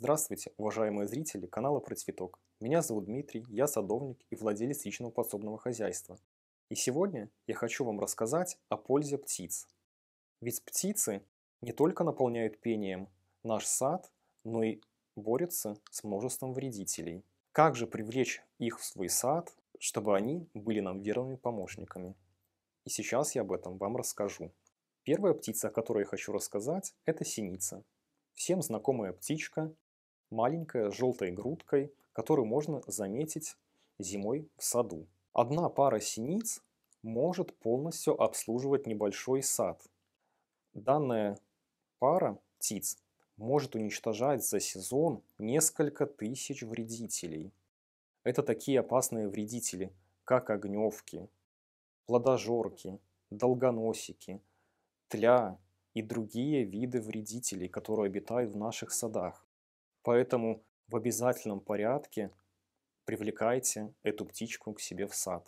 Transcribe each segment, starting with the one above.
Здравствуйте, уважаемые зрители канала Про Цветок. Меня зовут Дмитрий, я садовник и владелец личного подсобного хозяйства. И сегодня я хочу вам рассказать о пользе птиц. Ведь птицы не только наполняют пением наш сад, но и борются с множеством вредителей. Как же привлечь их в свой сад, чтобы они были нам верными помощниками? И сейчас я об этом вам расскажу. Первая птица, о которой я хочу рассказать, это синица. Всем знакомая птичка, маленькая, с желтой грудкой, которую можно заметить зимой в саду. Одна пара синиц может полностью обслуживать небольшой сад. Данная пара птиц может уничтожать за сезон несколько тысяч вредителей. Это такие опасные вредители, как огневки, плодожорки, долгоносики, тля и другие виды вредителей, которые обитают в наших садах. Поэтому в обязательном порядке привлекайте эту птичку к себе в сад.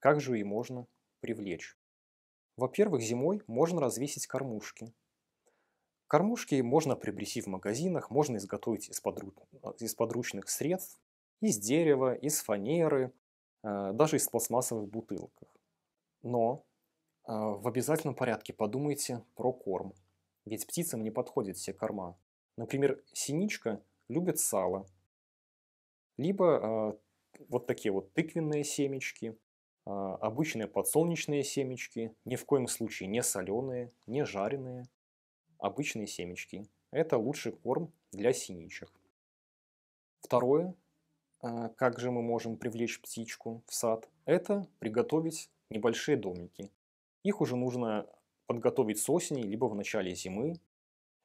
Как же ее можно привлечь? Во-первых, зимой можно развесить кормушки. Кормушки можно приобрести в магазинах, можно изготовить из, подруч... из подручных средств, из дерева, из фанеры, э, даже из пластмассовых бутылок. Но э, в обязательном порядке подумайте про корм. Ведь птицам не подходят все корма. Например, синичка любят сало. Либо э, вот такие вот тыквенные семечки, а, обычные подсолнечные семечки, ни в коем случае не соленые, не жареные, обычные семечки. Это лучший корм для синичек. Второе, а, как же мы можем привлечь птичку в сад, это приготовить небольшие домики. Их уже нужно подготовить с осени, либо в начале зимы,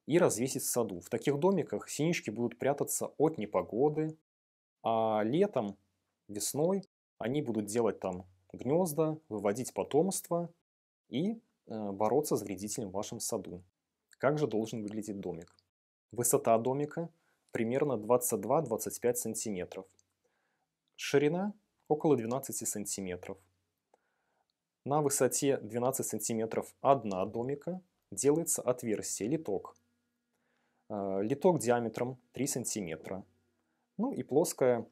и развесить в саду. В таких домиках синички будут прятаться от непогоды, а летом, весной они будут делать там гнезда, выводить потомство и э, бороться с вредителем в вашем саду. Как же должен выглядеть домик? Высота домика примерно 22-25 см. Ширина около 12 см. На высоте 12 см одна домика делается отверстие, литок – Э, литок диаметром 3 сантиметра, ну и плоская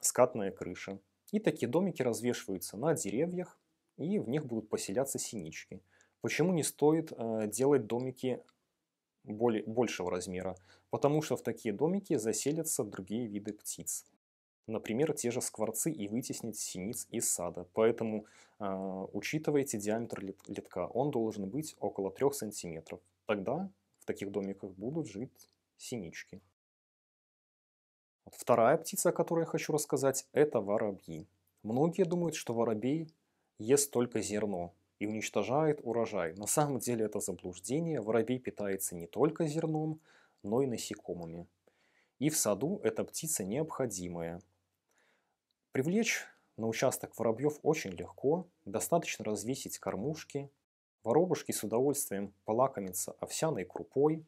скатная крыша. И такие домики развешиваются на деревьях, и в них будут поселяться синички. Почему не стоит э, делать домики более, большего размера? Потому что в такие домики заселятся другие виды птиц. Например, те же скворцы и вытеснить синиц из сада. Поэтому э, учитывайте диаметр литка. Он должен быть около 3 сантиметров. Тогда в таких домиках будут жить синички. Вот вторая птица, о которой я хочу рассказать, это воробьи. Многие думают, что воробей ест только зерно и уничтожает урожай. На самом деле это заблуждение. Воробей питается не только зерном, но и насекомыми. И в саду эта птица необходимая. Привлечь на участок воробьев очень легко. Достаточно развесить кормушки, Воробушки с удовольствием полакомятся овсяной крупой,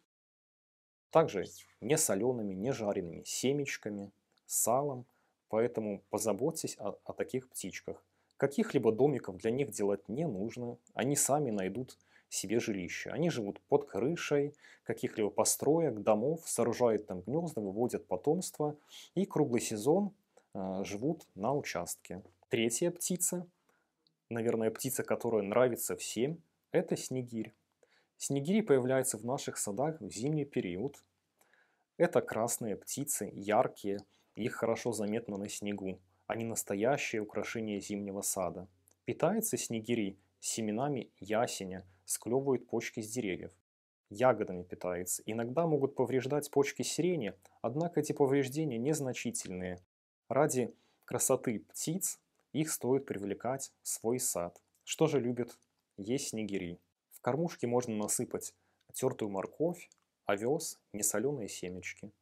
также не солеными, не жареными семечками, салом, поэтому позаботьтесь о, о таких птичках. Каких-либо домиков для них делать не нужно, они сами найдут себе жилище. Они живут под крышей каких-либо построек, домов, сооружают там гнезда, выводят потомство и круглый сезон э, живут на участке. Третья птица, наверное, птица, которая нравится всем, это снегирь. Снегири появляются в наших садах в зимний период. Это красные птицы, яркие, их хорошо заметно на снегу. Они настоящее украшение зимнего сада. Питаются снегири семенами ясеня, склевывают почки с деревьев. Ягодами питаются. Иногда могут повреждать почки сирени, однако эти повреждения незначительные. Ради красоты птиц их стоит привлекать в свой сад. Что же любят есть снегири. В кормушке можно насыпать тертую морковь, овес, несоленые семечки.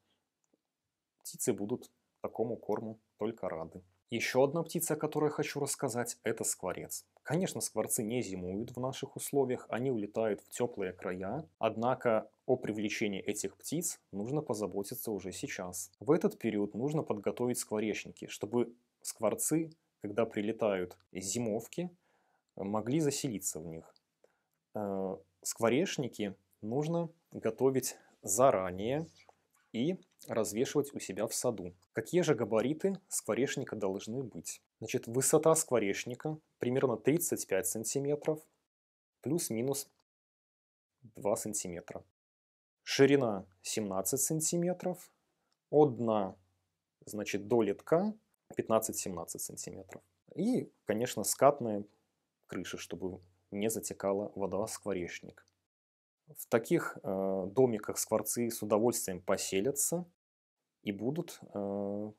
Птицы будут такому корму только рады. Еще одна птица, о которой хочу рассказать, это скворец. Конечно, скворцы не зимуют в наших условиях, они улетают в теплые края, однако о привлечении этих птиц нужно позаботиться уже сейчас. В этот период нужно подготовить скворечники, чтобы скворцы, когда прилетают из зимовки, могли заселиться в них. Э, скворечники нужно готовить заранее и развешивать у себя в саду. Какие же габариты скворечника должны быть? Значит, высота скворечника примерно 35 сантиметров, плюс-минус 2 сантиметра. Ширина 17 сантиметров, от дна, значит, до литка 15-17 сантиметров. И, конечно, скатная крыши, чтобы не затекала вода в скворечник. В таких э, домиках скворцы с удовольствием поселятся и будут э,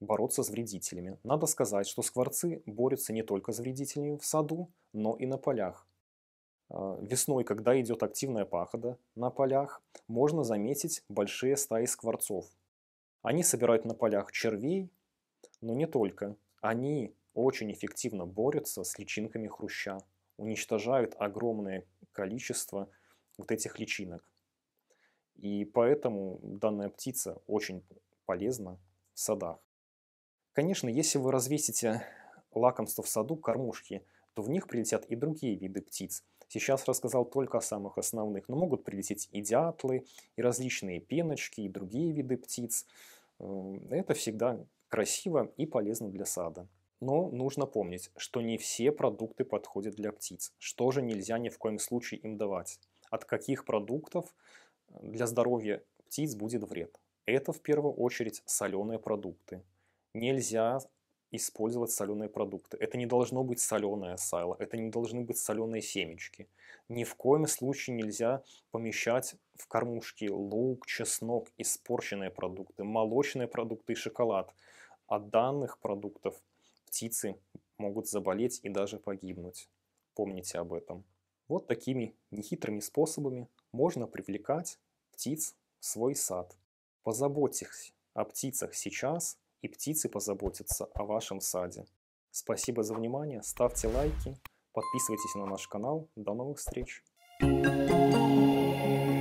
бороться с вредителями. Надо сказать, что скворцы борются не только с вредителями в саду, но и на полях. Э, весной, когда идет активная пахота на полях, можно заметить большие стаи скворцов. Они собирают на полях червей, но не только. Они очень эффективно борются с личинками хруща, уничтожают огромное количество вот этих личинок. И поэтому данная птица очень полезна в садах. Конечно, если вы развесите лакомство в саду, кормушки, то в них прилетят и другие виды птиц. Сейчас рассказал только о самых основных, но могут прилететь и дятлы, и различные пеночки, и другие виды птиц. Эм, это всегда красиво и полезно для сада. Но нужно помнить, что не все продукты подходят для птиц, что же нельзя ни в коем случае им давать, от каких продуктов э, для здоровья птиц будет вред. Это в первую очередь соленые продукты. Нельзя использовать соленые продукты. Это не должно быть соленое сало, это не должны быть соленые семечки. Ни в коем случае нельзя помещать в кормушки лук, чеснок, испорченные продукты, молочные продукты и шоколад. От данных продуктов птицы могут заболеть и даже погибнуть. Помните об этом. Вот такими нехитрыми способами можно привлекать птиц в свой сад. Позаботьтесь о птицах сейчас, и птицы позаботятся о вашем саде. Спасибо за внимание, ставьте лайки, подписывайтесь на наш канал. До новых встреч! thank you